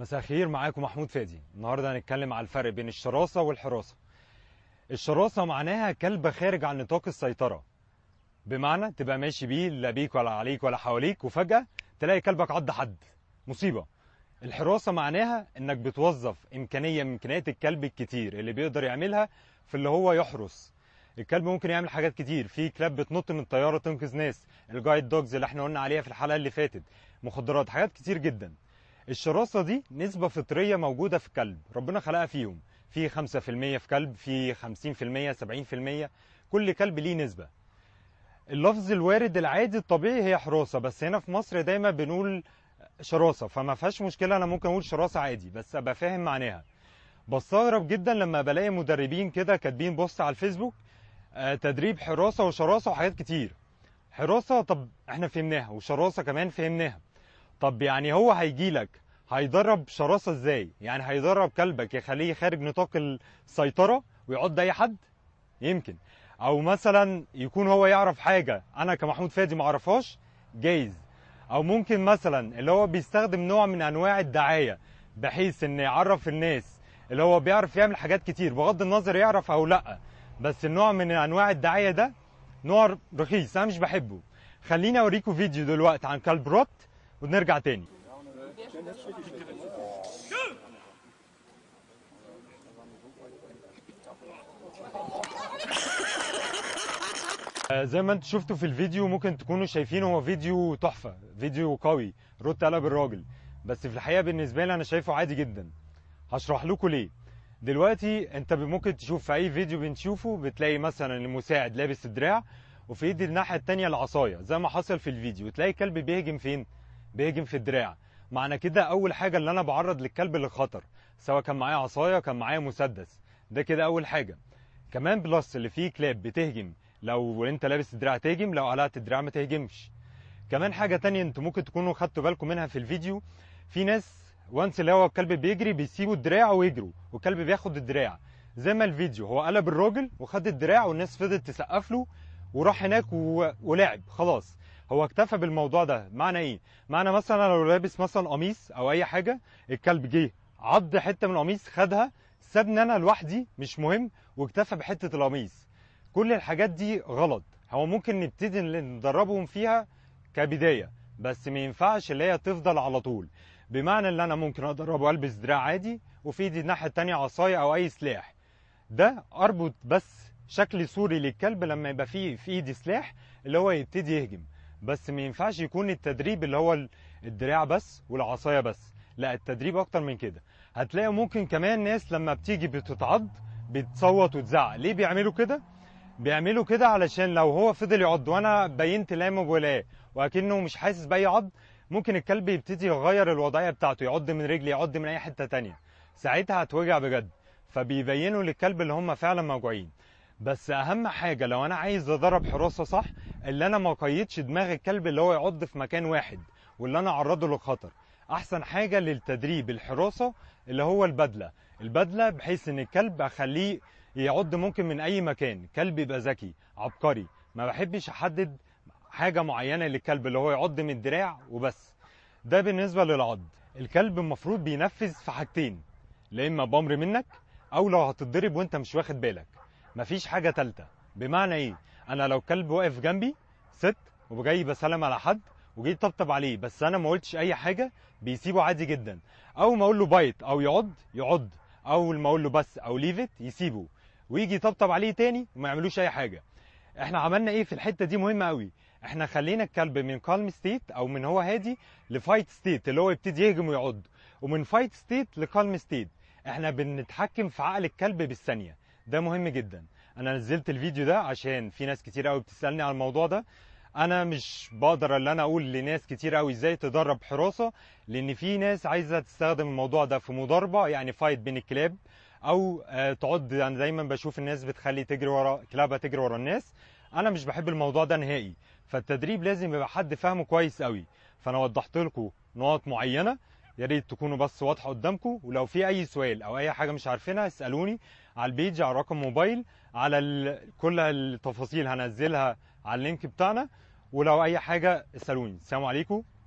مساء الخير معاكم محمود فادي النهارده هنتكلم على الفرق بين الشراسه والحراسه الشراسه معناها كلب خارج عن نطاق السيطره بمعنى تبقى ماشي بيه لا بيك ولا عليك ولا حواليك وفجاه تلاقي كلبك عض حد مصيبه الحراسه معناها انك بتوظف امكانيه من امكانيات الكلب الكتير اللي بيقدر يعملها في اللي هو يحرس الكلب ممكن يعمل حاجات كتير في كلاب بتنط من الطياره تنقذ ناس الجايد دوجز اللي احنا قلنا عليها في الحلقه اللي فاتت مخدرات حاجات كتير جدا الشراسه دي نسبه فطريه موجوده في الكلب ربنا خلقها فيهم في 5% في كلب في 50% 70% كل كلب ليه نسبه اللفظ الوارد العادي الطبيعي هي حراسه بس هنا في مصر دايما بنقول شراسه فما فيهاش مشكله انا ممكن اقول شراسه عادي بس ابقى فاهم معناها بستغرب جدا لما بلاقي مدربين كده كاتبين بوست على الفيسبوك آه، تدريب حراسه وشراسه وحاجات كتير حراسه طب احنا فهمناها وشراسه كمان فهمناها طب يعني هو هيجي لك هيدرب شراسه ازاي يعني هيدرب كلبك يخليه خارج نطاق السيطره ويعض اي حد يمكن او مثلا يكون هو يعرف حاجه انا كمحمود فادي ما اعرفهاش جايز او ممكن مثلا اللي هو بيستخدم نوع من انواع الدعايه بحيث ان يعرف الناس اللي هو بيعرف يعمل حاجات كتير بغض النظر يعرف او لا بس النوع من انواع الدعايه ده نوع رخيص انا مش بحبه خليني اوريكم فيديو دلوقتي عن كلب روت ونرجع تاني آه، زي ما انتوا شفتوا في الفيديو ممكن تكونوا شايفين هو فيديو تحفه فيديو قوي رد قلب الراجل بس في الحقيقه بالنسبه لي انا شايفه عادي جدا هشرح لكم ليه دلوقتي انت ممكن تشوف في اي فيديو بنشوفه بتلاقي مثلا المساعد لابس الدراع وفي ايدي الناحيه الثانيه العصايه زي ما حصل في الفيديو تلاقي كلب بيهجم فين بيهجم في الدراع معنى كده اول حاجه اللي انا بعرض للكلب للخطر سواء كان معايا عصايه كان معايا مسدس ده كده اول حاجه كمان بلس اللي فيه كلاب بتهجم لو انت لابس الدراع تهجم لو قلعت الدراع ما تهجمش كمان حاجه تانية انتوا ممكن تكونوا خدتوا بالكم منها في الفيديو في ناس وانس اللي هو الكلب بيجري بيسيبوا الدراع ويجروا والكلب بياخد الدراع زي ما الفيديو هو قلب الراجل وخد الدراع والناس فضلت تسقف له وراح هناك و... ولعب خلاص هو اكتفى بالموضوع ده معنى ايه معنى مثلا لو لابس مثلا قميص او اي حاجه الكلب جه عض حته من القميص خدها سابني انا لوحدي مش مهم واكتفى بحته القميص كل الحاجات دي غلط هو ممكن نبتدي ندربهم فيها كبدايه بس ما ينفعش اللي هي تفضل على طول بمعنى ان انا ممكن ادربه البس دراع عادي وفي ايدي الناحيه الثانيه عصايه او اي سلاح ده اربط بس شكل صوري للكلب لما يبقى فيه في ايدي سلاح اللي هو يبتدي يهجم بس ما ينفعش يكون التدريب اللي هو الدراع بس والعصايه بس لا التدريب اكتر من كده هتلاقي ممكن كمان ناس لما بتيجي بتتعض بتصوت وتزعق ليه بيعملوا كده بيعملوا كده علشان لو هو فضل يعض وانا بينت لام ولا واكنه مش حاسس باي عض ممكن الكلب يبتدي يغير الوضعيه بتاعته يعض من رجلي يعض من اي حته تانية ساعتها هتوجع بجد فبيبينوا للكلب اللي هم فعلا موجوعين بس اهم حاجه لو انا عايز ادرب حراسه صح اللي انا ما قيدش دماغ الكلب اللي هو يعض في مكان واحد واللي انا اعرضه للخطر احسن حاجه للتدريب الحراسه اللي هو البدله البدله بحيث ان الكلب اخليه يعض ممكن من اي مكان كلب يبقى ذكي عبقري ما بحبش احدد حاجه معينه للكلب اللي هو يعض من الدراع وبس ده بالنسبه للعض الكلب المفروض بينفذ في حاجتين لا اما بامر منك او لو هتتضرب وانت مش واخد بالك مفيش حاجه تالتة بمعنى ايه انا لو كلب واقف جنبي ست وجاي بسلم على حد وجاي يطبطب عليه بس انا ما قلتش اي حاجه بيسيبه عادي جدا او ما اقول له بايت او يعض يعض او ما اقول له بس او ليفت يسيبه ويجي يطبطب عليه تاني وما يعملوش اي حاجه احنا عملنا ايه في الحته دي مهمه قوي احنا خلينا الكلب من كالم ستيت او من هو هادي لفايت ستيت اللي هو يبتدي يهجم ويعض ومن فايت ستيت لكالم ستيت احنا بنتحكم في عقل الكلب بالثانيه ده مهم جدا انا نزلت الفيديو ده عشان في ناس كتير قوي بتسالني على الموضوع ده انا مش بقدر ان انا اقول لناس كتير قوي ازاي تدرب حراسه لان في ناس عايزه تستخدم الموضوع ده في مضاربه يعني فايت بين الكلاب او آه، تقعد انا يعني دايما بشوف الناس بتخلي تجري ورا كلابها تجري ورا الناس انا مش بحب الموضوع ده نهائي فالتدريب لازم يبقى حد فاهمه كويس قوي فانا وضحت لكم نقط معينه يا ريت تكونوا بس واضحه قدامكم ولو في اي سؤال او اي حاجه مش عارفينها اسالوني على البيج على رقم موبايل على ال... كل التفاصيل هنزلها على اللينك بتاعنا ولو اي حاجه اسالوني السلام عليكم